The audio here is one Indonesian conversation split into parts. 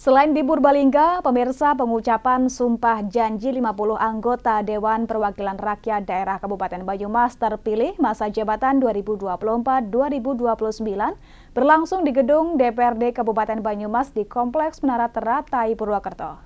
Selain di Purbalingga, pemirsa pengucapan sumpah janji 50 anggota Dewan Perwakilan Rakyat Daerah Kabupaten Banyumas terpilih masa jabatan 2024-2029 berlangsung di gedung DPRD Kabupaten Banyumas di Kompleks Menara Teratai Purwakerto.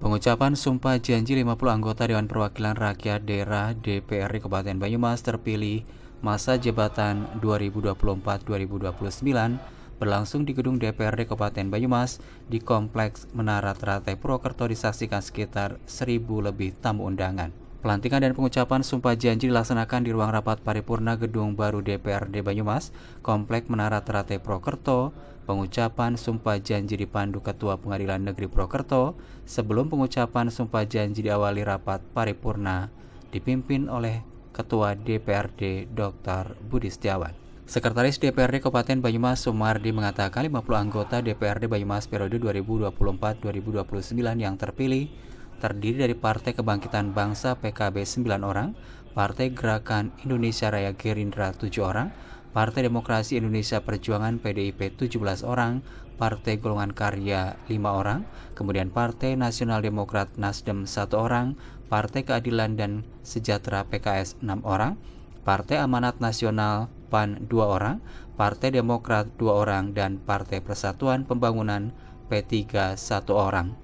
Pengucapan sumpah janji 50 anggota Dewan Perwakilan Rakyat Daerah DPRD Kabupaten Banyumas terpilih masa jabatan 2024-2029 berlangsung di gedung DPRD Kabupaten Banyumas di Kompleks Menara Teratai Purwokerto disaksikan sekitar 1000 lebih tamu undangan. Pelantikan dan pengucapan sumpah janji dilaksanakan di ruang rapat paripurna Gedung Baru DPRD Banyumas, kompleks Menara Teratai Prokerto. Pengucapan sumpah janji dipandu Ketua Pengadilan Negeri Prokerto sebelum pengucapan sumpah janji diawali rapat paripurna dipimpin oleh Ketua DPRD Dr. Budi Setiawan. Sekretaris DPRD Kabupaten Banyumas Sumardi mengatakan 50 anggota DPRD Banyumas periode 2024-2029 yang terpilih terdiri dari Partai Kebangkitan Bangsa PKB 9 orang, Partai Gerakan Indonesia Raya Gerindra 7 orang, Partai Demokrasi Indonesia Perjuangan PDIP 17 orang, Partai Golongan Karya 5 orang, kemudian Partai Nasional Demokrat Nasdem 1 orang, Partai Keadilan dan Sejahtera PKS 6 orang, Partai Amanat Nasional PAN dua orang, Partai Demokrat dua orang, dan Partai Persatuan Pembangunan P3 1 orang.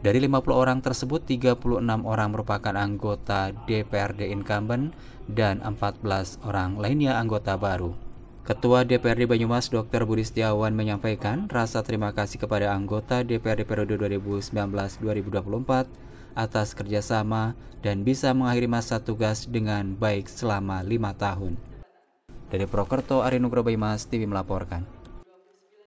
Dari 50 orang tersebut, 36 orang merupakan anggota DPRD incumbent dan 14 orang lainnya anggota baru. Ketua DPRD Banyumas Dr. Budi Setiawan menyampaikan rasa terima kasih kepada anggota DPRD periode 2019-2024 atas kerjasama dan bisa mengakhiri masa tugas dengan baik selama lima tahun. Dari Prokerto Arinugroho Mas TV melaporkan.